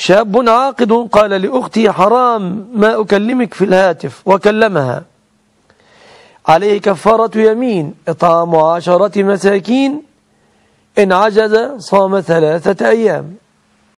شاب عاقد قال لأختي حرام ما أكلمك في الهاتف وكلمها عليه كفارة يمين إطعام عشرة مساكين إن عجز صام ثلاثة أيام